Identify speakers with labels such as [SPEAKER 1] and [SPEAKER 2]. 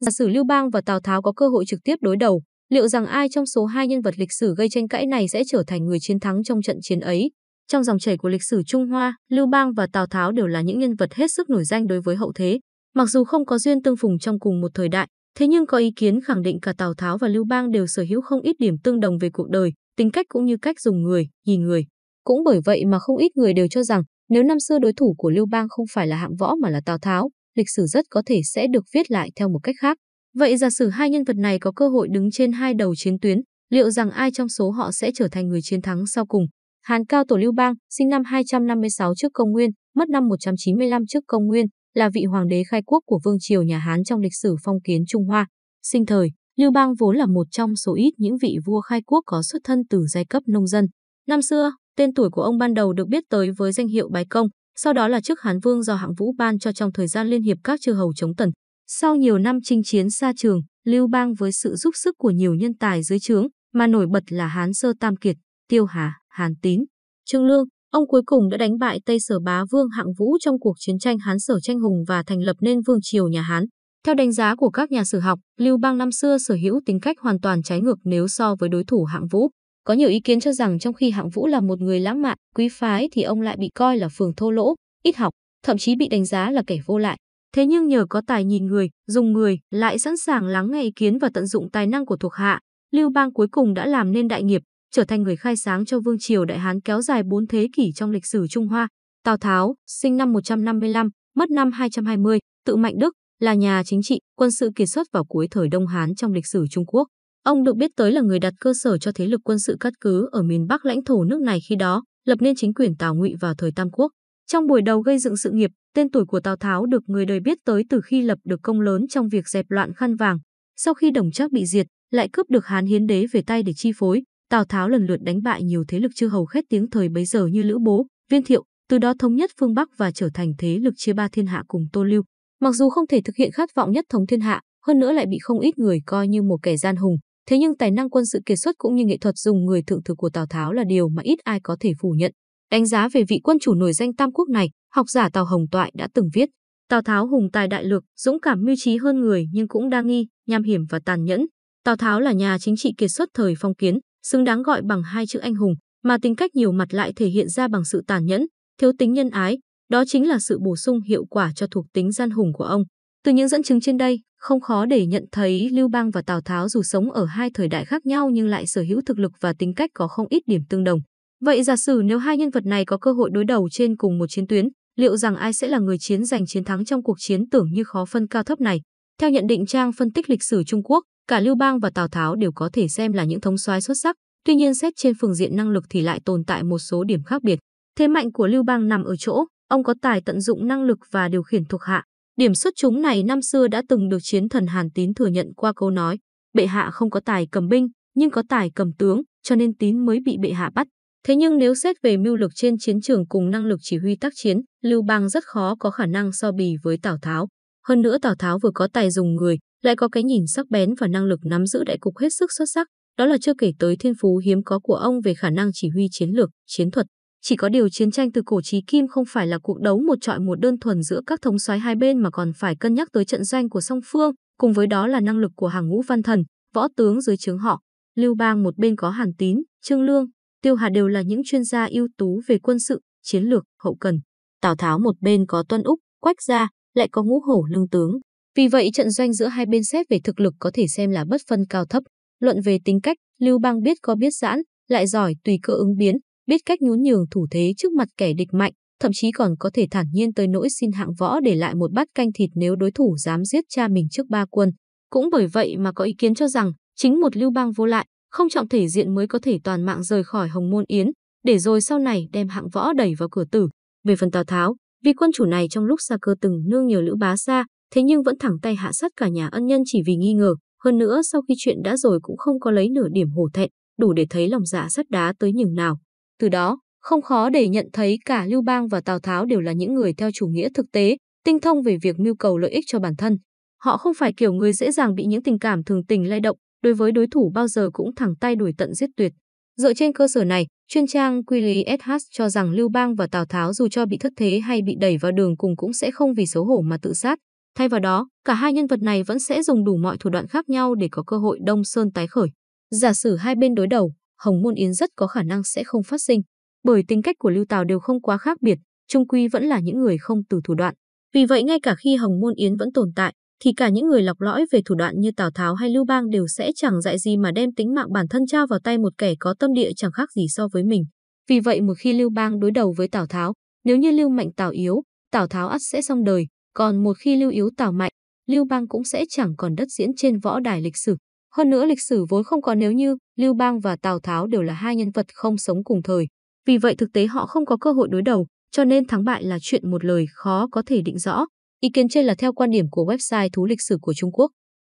[SPEAKER 1] Giả sử Lưu Bang và Tào Tháo có cơ hội trực tiếp đối đầu, liệu rằng ai trong số hai nhân vật lịch sử gây tranh cãi này sẽ trở thành người chiến thắng trong trận chiến ấy? Trong dòng chảy của lịch sử Trung Hoa, Lưu Bang và Tào Tháo đều là những nhân vật hết sức nổi danh đối với hậu thế. Mặc dù không có duyên tương phùng trong cùng một thời đại, thế nhưng có ý kiến khẳng định cả Tào Tháo và Lưu Bang đều sở hữu không ít điểm tương đồng về cuộc đời, tính cách cũng như cách dùng người, nhìn người. Cũng bởi vậy mà không ít người đều cho rằng nếu năm xưa đối thủ của Lưu Bang không phải là hạng võ mà là Tào Tháo, lịch sử rất có thể sẽ được viết lại theo một cách khác. Vậy giả sử hai nhân vật này có cơ hội đứng trên hai đầu chiến tuyến, liệu rằng ai trong số họ sẽ trở thành người chiến thắng sau cùng? Hán Cao Tổ Lưu Bang, sinh năm 256 trước công nguyên, mất năm 195 trước công nguyên, là vị hoàng đế khai quốc của vương triều nhà Hán trong lịch sử phong kiến Trung Hoa. Sinh thời, Lưu Bang vốn là một trong số ít những vị vua khai quốc có xuất thân từ giai cấp nông dân. Năm xưa, tên tuổi của ông ban đầu được biết tới với danh hiệu Bái Công, sau đó là chức Hán Vương do hạng vũ ban cho trong thời gian liên hiệp các chư hầu chống tần. Sau nhiều năm chinh chiến xa trường, Lưu Bang với sự giúp sức của nhiều nhân tài dưới trướng, mà nổi bật là Hán Sơ Tam Kiệt, Tiêu Hà, Hán Tín, Trương Lương, ông cuối cùng đã đánh bại Tây Sở Bá Vương Hạng Vũ trong cuộc chiến tranh Hán Sở Tranh Hùng và thành lập nên vương triều nhà Hán. Theo đánh giá của các nhà sử học, Lưu Bang năm xưa sở hữu tính cách hoàn toàn trái ngược nếu so với đối thủ Hạng Vũ. Có nhiều ý kiến cho rằng trong khi Hạng Vũ là một người lãng mạn, quý phái thì ông lại bị coi là phường thô lỗ, ít học, thậm chí bị đánh giá là kẻ vô lại. Thế nhưng nhờ có tài nhìn người, dùng người, lại sẵn sàng lắng nghe ý kiến và tận dụng tài năng của thuộc hạ, Lưu Bang cuối cùng đã làm nên đại nghiệp, trở thành người khai sáng cho vương triều Đại Hán kéo dài 4 thế kỷ trong lịch sử Trung Hoa. Tào Tháo, sinh năm 155, mất năm 220, tự mạnh đức, là nhà chính trị, quân sự kiệt xuất vào cuối thời Đông Hán trong lịch sử Trung Quốc. Ông được biết tới là người đặt cơ sở cho thế lực quân sự cắt cứ ở miền Bắc lãnh thổ nước này khi đó, lập nên chính quyền Tào Ngụy vào thời Tam Quốc. Trong buổi đầu gây dựng sự nghiệp, tên tuổi của Tào Tháo được người đời biết tới từ khi lập được công lớn trong việc dẹp loạn khăn vàng. Sau khi Đồng Trác bị diệt, lại cướp được Hán Hiến Đế về tay để chi phối, Tào Tháo lần lượt đánh bại nhiều thế lực chưa hầu khét tiếng thời bấy giờ như Lữ Bố, Viên Thiệu, từ đó thống nhất phương Bắc và trở thành thế lực chia ba thiên hạ cùng Tô Lưu. Mặc dù không thể thực hiện khát vọng nhất thống thiên hạ, hơn nữa lại bị không ít người coi như một kẻ gian hùng, Thế nhưng tài năng quân sự kiệt xuất cũng như nghệ thuật dùng người thượng thừa của Tào Tháo là điều mà ít ai có thể phủ nhận. Đánh giá về vị quân chủ nổi danh Tam Quốc này, học giả Tào Hồng Toại đã từng viết, Tào Tháo hùng tài đại lược, dũng cảm mưu trí hơn người nhưng cũng đa nghi, nham hiểm và tàn nhẫn. Tào Tháo là nhà chính trị kiệt xuất thời phong kiến, xứng đáng gọi bằng hai chữ anh hùng, mà tính cách nhiều mặt lại thể hiện ra bằng sự tàn nhẫn, thiếu tính nhân ái, đó chính là sự bổ sung hiệu quả cho thuộc tính gian hùng của ông. Từ những dẫn chứng trên đây, không khó để nhận thấy Lưu Bang và Tào Tháo dù sống ở hai thời đại khác nhau nhưng lại sở hữu thực lực và tính cách có không ít điểm tương đồng. Vậy giả sử nếu hai nhân vật này có cơ hội đối đầu trên cùng một chiến tuyến, liệu rằng ai sẽ là người chiến giành chiến thắng trong cuộc chiến tưởng như khó phân cao thấp này? Theo nhận định trang phân tích lịch sử Trung Quốc, cả Lưu Bang và Tào Tháo đều có thể xem là những thống soái xuất sắc, tuy nhiên xét trên phương diện năng lực thì lại tồn tại một số điểm khác biệt. Thế mạnh của Lưu Bang nằm ở chỗ, ông có tài tận dụng năng lực và điều khiển thuộc hạ, Điểm xuất chúng này năm xưa đã từng được chiến thần Hàn Tín thừa nhận qua câu nói, bệ hạ không có tài cầm binh, nhưng có tài cầm tướng, cho nên Tín mới bị bệ hạ bắt. Thế nhưng nếu xét về mưu lực trên chiến trường cùng năng lực chỉ huy tác chiến, Lưu Bang rất khó có khả năng so bì với Tào Tháo. Hơn nữa Tào Tháo vừa có tài dùng người, lại có cái nhìn sắc bén và năng lực nắm giữ đại cục hết sức xuất sắc, đó là chưa kể tới thiên phú hiếm có của ông về khả năng chỉ huy chiến lược, chiến thuật. Chỉ có điều chiến tranh từ cổ chí kim không phải là cuộc đấu một trọi một đơn thuần giữa các thống soái hai bên mà còn phải cân nhắc tới trận doanh của song phương, cùng với đó là năng lực của hàng ngũ văn thần, võ tướng dưới trướng họ. Lưu Bang một bên có Hàn Tín, Trương Lương, Tiêu Hà đều là những chuyên gia ưu tú về quân sự, chiến lược, hậu cần. Tào Tháo một bên có Tuân Úc, Quách Gia, lại có ngũ hổ lương tướng. Vì vậy trận doanh giữa hai bên xét về thực lực có thể xem là bất phân cao thấp. Luận về tính cách, Lưu Bang biết có biết giãn, lại giỏi tùy cơ ứng biến, biết cách nhún nhường thủ thế trước mặt kẻ địch mạnh, thậm chí còn có thể thản nhiên tới nỗi xin hạng võ để lại một bát canh thịt nếu đối thủ dám giết cha mình trước ba quân. Cũng bởi vậy mà có ý kiến cho rằng, chính một lưu bang vô lại, không trọng thể diện mới có thể toàn mạng rời khỏi Hồng Môn Yến, để rồi sau này đem hạng võ đẩy vào cửa tử. Về phần Tào Tháo, vì quân chủ này trong lúc xa cơ từng nương nhờ Lữ Bá xa thế nhưng vẫn thẳng tay hạ sát cả nhà ân nhân chỉ vì nghi ngờ. Hơn nữa, sau khi chuyện đã rồi cũng không có lấy nửa điểm hổ thẹn, đủ để thấy lòng dạ sắt đá tới nhường nào. Từ đó, không khó để nhận thấy cả Lưu Bang và Tào Tháo đều là những người theo chủ nghĩa thực tế, tinh thông về việc mưu cầu lợi ích cho bản thân. Họ không phải kiểu người dễ dàng bị những tình cảm thường tình lay động, đối với đối thủ bao giờ cũng thẳng tay đuổi tận giết tuyệt. Dựa trên cơ sở này, chuyên trang Quy lý SH cho rằng Lưu Bang và Tào Tháo dù cho bị thất thế hay bị đẩy vào đường cùng cũng sẽ không vì xấu hổ mà tự sát. Thay vào đó, cả hai nhân vật này vẫn sẽ dùng đủ mọi thủ đoạn khác nhau để có cơ hội Đông Sơn tái khởi. Giả sử hai bên đối đầu, Hồng Môn Yến rất có khả năng sẽ không phát sinh, bởi tính cách của Lưu Tào đều không quá khác biệt, trung quy vẫn là những người không từ thủ đoạn. Vì vậy ngay cả khi Hồng Môn Yến vẫn tồn tại, thì cả những người lọc lõi về thủ đoạn như Tào Tháo hay Lưu Bang đều sẽ chẳng dạy gì mà đem tính mạng bản thân trao vào tay một kẻ có tâm địa chẳng khác gì so với mình. Vì vậy một khi Lưu Bang đối đầu với Tào Tháo, nếu như Lưu Mạnh Tào yếu, Tào Tháo ắt sẽ xong đời, còn một khi Lưu yếu Tào mạnh, Lưu Bang cũng sẽ chẳng còn đất diễn trên võ đài lịch sử. Hơn nữa lịch sử vốn không có nếu như Lưu Bang và Tào Tháo đều là hai nhân vật không sống cùng thời. Vì vậy thực tế họ không có cơ hội đối đầu, cho nên thắng bại là chuyện một lời khó có thể định rõ. Ý kiến trên là theo quan điểm của website Thú lịch sử của Trung Quốc.